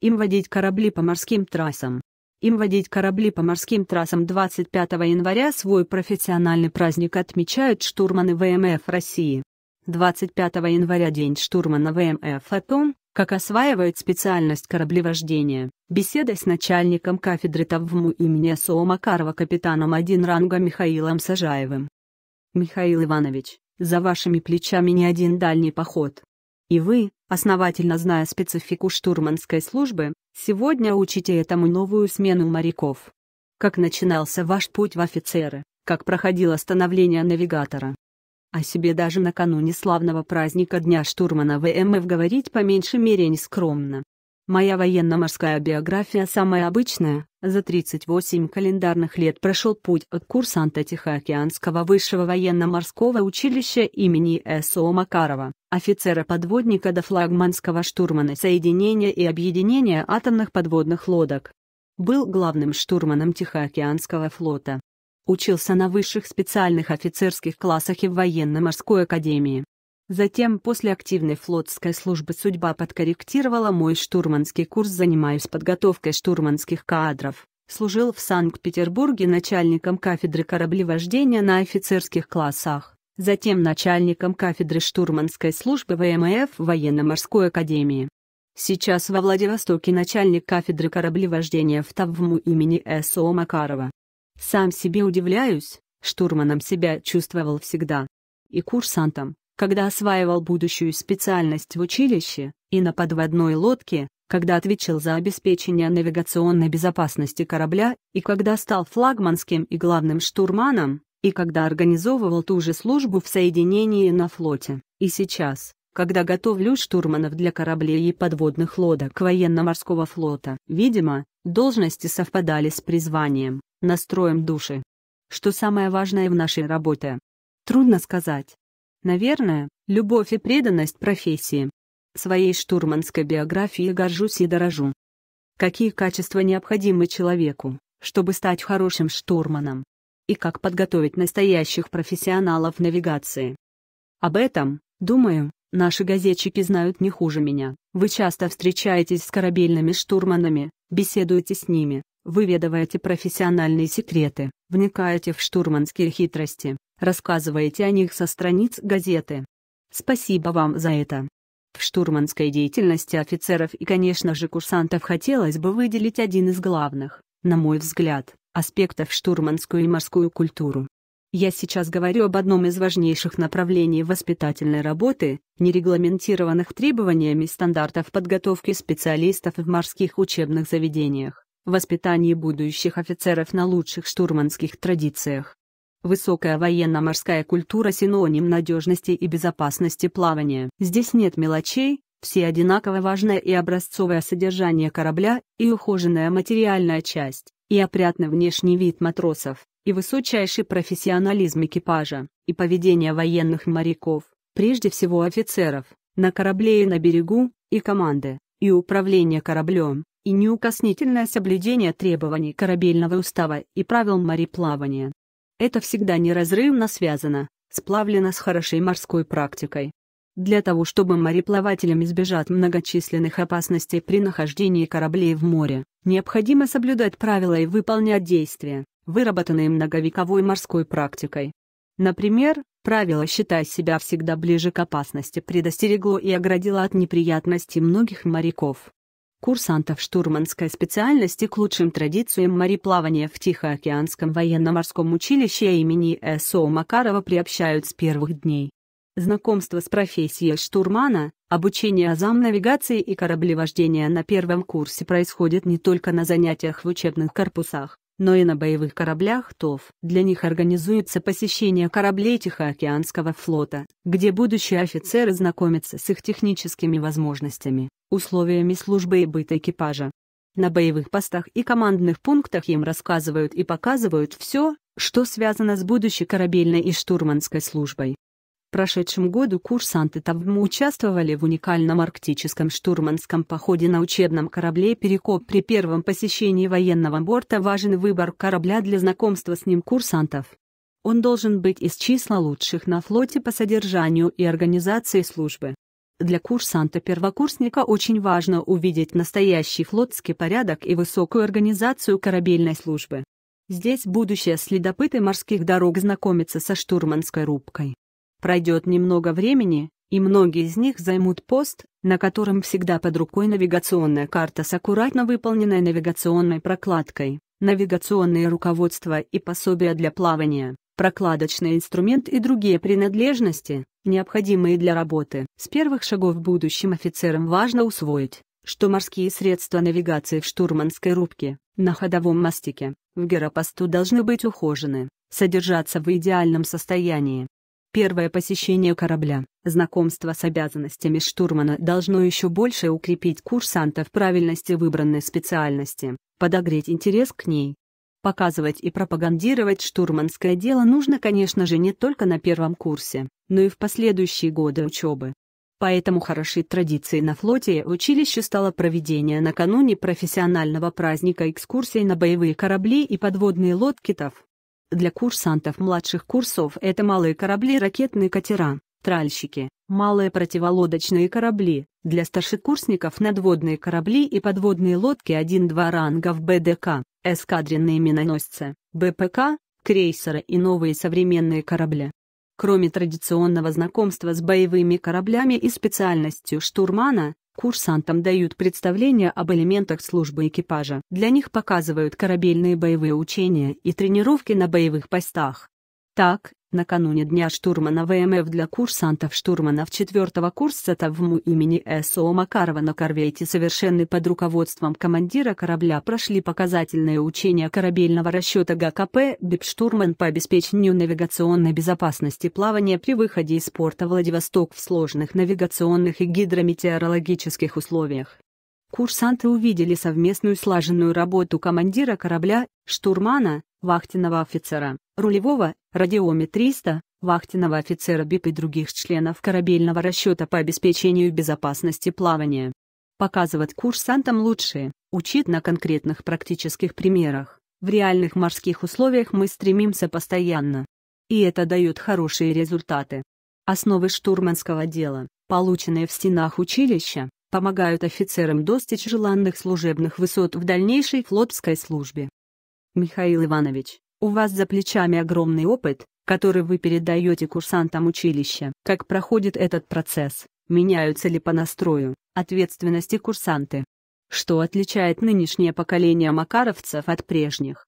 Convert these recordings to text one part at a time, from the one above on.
Им водить корабли по морским трассам. Им водить корабли по морским трассам 25 января свой профессиональный праздник отмечают штурманы ВМФ России. 25 января День штурмана ВМФ о том, как осваивают специальность кораблевождения. Беседа с начальником кафедры ТАВМУ имени СО Макарова капитаном 1 ранга Михаилом Сажаевым. Михаил Иванович, за вашими плечами не один дальний поход. И вы, основательно зная специфику штурманской службы, сегодня учите этому новую смену моряков. Как начинался ваш путь в офицеры, как проходило становление навигатора. О себе даже накануне славного праздника Дня штурмана ВМФ говорить по меньшей мере нескромно, Моя военно-морская биография самая обычная. За 38 календарных лет прошел путь от курсанта Тихоокеанского высшего военно-морского училища имени С.О. Макарова, офицера-подводника до флагманского штурмана соединения и объединения атомных подводных лодок. Был главным штурманом Тихоокеанского флота учился на высших специальных офицерских классах и в военно-морской академии, Затем, после активной флотской службы «Судьба» подкорректировала мой штурманский курс, занимаясь подготовкой штурманских кадров. Служил в Санкт-Петербурге начальником кафедры кораблевождения на офицерских классах, затем начальником кафедры штурманской службы ВМФ Военно-морской академии. Сейчас во Владивостоке начальник кафедры кораблевождения в ТАВМУ имени С.О. Макарова. Сам себе удивляюсь, штурманом себя чувствовал всегда. И курсантом, когда осваивал будущую специальность в училище, и на подводной лодке, когда отвечал за обеспечение навигационной безопасности корабля, и когда стал флагманским и главным штурманом, и когда организовывал ту же службу в соединении на флоте, и сейчас, когда готовлю штурманов для кораблей и подводных лодок военно-морского флота. Видимо, должности совпадали с призванием, настроем души. Что самое важное в нашей работе? Трудно сказать, Наверное, любовь и преданность профессии. Своей штурманской биографией горжусь и дорожу. Какие качества необходимы человеку, чтобы стать хорошим штурманом? И как подготовить настоящих профессионалов навигации? Об этом, думаю, наши газетчики знают не хуже меня. Вы часто встречаетесь с корабельными штурманами, беседуете с ними, выведываете профессиональные секреты, вникаете в штурманские хитрости рассказываете о них со страниц газеты. Спасибо вам за это. В штурманской деятельности офицеров и, конечно же, курсантов хотелось бы выделить один из главных, на мой взгляд, аспектов штурманскую и морскую культуру. Я сейчас говорю об одном из важнейших направлений воспитательной работы, нерегламентированных требованиями стандартов подготовки специалистов в морских учебных заведениях, воспитании будущих офицеров на лучших штурманских традициях, Высокая военно-морская культура – синоним надежности и безопасности плавания. Здесь нет мелочей, все одинаково важное и образцовое содержание корабля, и ухоженная материальная часть, и опрятный внешний вид матросов, и высочайший профессионализм экипажа, и поведение военных моряков, прежде всего офицеров, на корабле и на берегу, и команды, и управление кораблем, и неукоснительное соблюдение требований корабельного устава и правил мореплавания. Это всегда неразрывно связано, сплавлено с хорошей морской практикой. Для того, чтобы мореплавателям избежать многочисленных опасностей при нахождении кораблей в море, необходимо соблюдать правила и выполнять действия, выработанные многовековой морской практикой. Например, правило «считай себя всегда ближе к опасности» предостерегло и оградило от неприятностей многих моряков курсантов штурманской специальности к лучшим традициям мореплавания в Тихоокеанском военно-морском училище имени С.О. Макарова приобщают с первых дней. Знакомство с профессией штурмана, обучение азам навигации и кораблевождения на первом курсе происходит не только на занятиях в учебных корпусах, но и на боевых кораблях ТОВ. Для них организуется посещение кораблей Тихоокеанского флота, где будущие офицеры знакомятся с их техническими возможностями, условиями службы и быта экипажа. На боевых постах и командных пунктах им рассказывают и показывают все, что связано с будущей корабельной и штурманской службой прошедшем году курсанты ТАВМ участвовали в уникальном арктическом штурманском походе на учебном корабле «Перекоп». При первом посещении военного борта важен выбор корабля для знакомства с ним курсантов. Он должен быть из числа лучших на флоте по содержанию и организации службы. Для курсанта-первокурсника очень важно увидеть настоящий флотский порядок и высокую организацию корабельной службы. Здесь будущие следопыты морских дорог знакомятся со штурманской рубкой. Пройдет немного времени, и многие из них займут пост, на котором всегда под рукой навигационная карта с аккуратно выполненной навигационной прокладкой, навигационное руководство и пособия для плавания, прокладочный инструмент и другие принадлежности, необходимые для работы. С первых шагов будущим офицерам важно усвоить, что морские средства навигации в штурманской рубке, на ходовом мастике, в геропосту должны быть ухожены, содержаться в идеальном состоянии, Первое посещение корабля, знакомство с обязанностями штурмана должно еще больше укрепить курсанта в правильности выбранной специальности, подогреть интерес к ней. Показывать и пропагандировать штурманское дело нужно, конечно же, не только на первом курсе, но и в последующие годы учебы. Поэтому хороши традиции на флоте училище стало проведение накануне профессионального праздника экскурсий на боевые корабли и подводные лодки ТАВ. Для курсантов младших курсов это малые корабли ракетные катера, тральщики, малые противолодочные корабли, для старшекурсников надводные корабли и подводные лодки 1-2 рангов БДК, эскадренные миноносцы, БПК, крейсеры и новые современные корабли. Кроме традиционного знакомства с боевыми кораблями и специальностью штурмана, Курсантам дают представления об элементах службы экипажа. Для них показывают корабельные боевые учения и тренировки на боевых постах. Так, Накануне Дня штурмана ВМФ для курсантов штурманов 4 курса ТАВМУ имени СО Макарова на корвете совершенный под руководством командира корабля прошли показательные учения корабельного расчета ГКП «Бипштурман» по обеспечению навигационной безопасности плавания при выходе из порта Владивосток в сложных навигационных и гидрометеорологических условиях. Курсанты увидели совместную слаженную работу командира корабля, штурмана, вахтенного офицера, рулевого радиоме 300, вахтенного офицера БИП и других членов корабельного расчета по обеспечению безопасности плавания. Показывать курсантам лучшие, учить на конкретных практических примерах. В реальных морских условиях мы стремимся постоянно. И это дает хорошие результаты. Основы штурманского дела, полученные в стенах училища, помогают офицерам достичь желанных служебных высот в дальнейшей флотской службе. Михаил Иванович, у вас за плечами огромный опыт, который вы передаете курсантам училища. Как проходит этот процесс, меняются ли по настрою, ответственности курсанты? Что отличает нынешнее поколение макаровцев от прежних?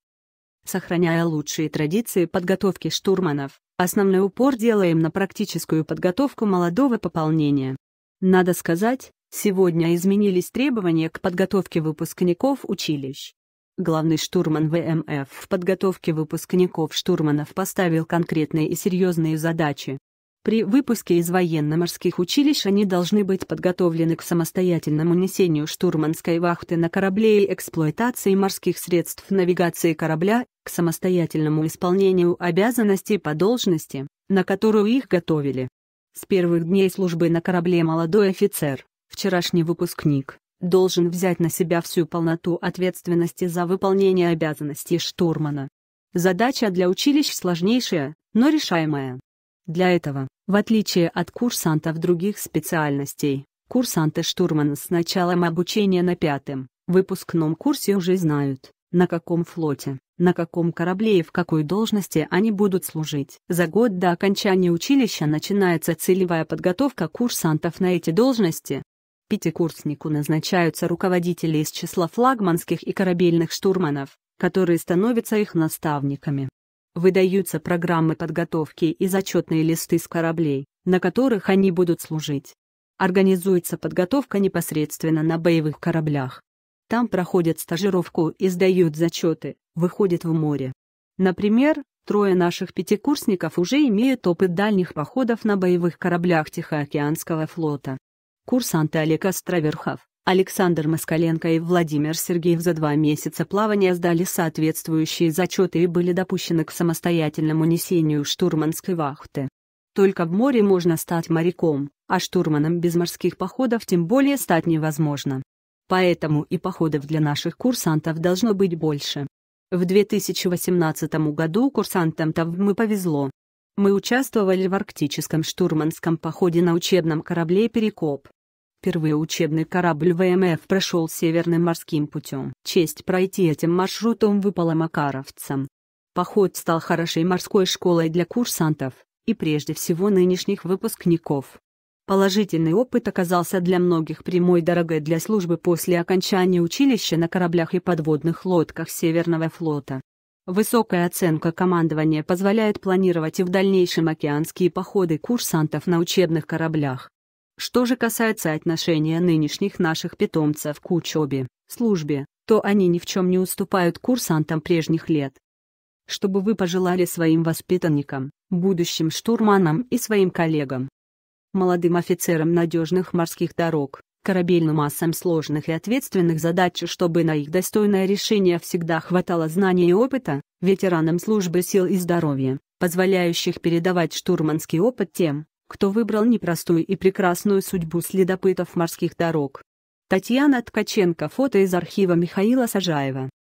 Сохраняя лучшие традиции подготовки штурманов, основной упор делаем на практическую подготовку молодого пополнения. Надо сказать, сегодня изменились требования к подготовке выпускников училищ. Главный штурман ВМФ в подготовке выпускников-штурманов поставил конкретные и серьезные задачи. При выпуске из военно-морских училищ они должны быть подготовлены к самостоятельному несению штурманской вахты на корабле и эксплуатации морских средств навигации корабля, к самостоятельному исполнению обязанностей по должности, на которую их готовили. С первых дней службы на корабле молодой офицер, вчерашний выпускник, должен взять на себя всю полноту ответственности за выполнение обязанностей штурмана. Задача для училищ сложнейшая, но решаемая. Для этого, в отличие от курсантов других специальностей, курсанты штурмана с началом обучения на пятом, выпускном курсе уже знают, на каком флоте, на каком корабле и в какой должности они будут служить. За год до окончания училища начинается целевая подготовка курсантов на эти должности, Пятикурснику назначаются руководители из числа флагманских и корабельных штурманов, которые становятся их наставниками. Выдаются программы подготовки и зачетные листы с кораблей, на которых они будут служить. Организуется подготовка непосредственно на боевых кораблях. Там проходят стажировку и сдают зачеты, выходят в море. Например, трое наших пятикурсников уже имеют опыт дальних походов на боевых кораблях Тихоокеанского флота курсанты Олег Островерхов, Александр Москаленко и Владимир Сергеев за два месяца плавания сдали соответствующие зачеты и были допущены к самостоятельному несению штурманской вахты. Только в море можно стать моряком, а штурманом без морских походов тем более стать невозможно. Поэтому и походов для наших курсантов должно быть больше. В 2018 году курсантам-то мы повезло. Мы участвовали в арктическом штурманском походе на учебном корабле «Перекоп», Впервые учебный корабль ВМФ прошел Северным морским путем. Честь пройти этим маршрутом выпала макаровцам. Поход стал хорошей морской школой для курсантов, и прежде всего нынешних выпускников. Положительный опыт оказался для многих прямой дорогой для службы после окончания училища на кораблях и подводных лодках Северного флота. Высокая оценка командования позволяет планировать и в дальнейшем океанские походы курсантов на учебных кораблях. Что же касается отношения нынешних наших питомцев к учебе, службе, то они ни в чем не уступают курсантам прежних лет. Чтобы вы пожелали своим воспитанникам, будущим штурманам и своим коллегам, молодым офицерам надежных морских дорог, корабельным массам сложных и ответственных задач, чтобы на их достойное решение всегда хватало знаний и опыта, ветеранам службы сил и здоровья, позволяющих передавать штурманский опыт тем, кто выбрал непростую и прекрасную судьбу следопытов морских дорог. Татьяна Ткаченко. Фото из архива Михаила Сажаева.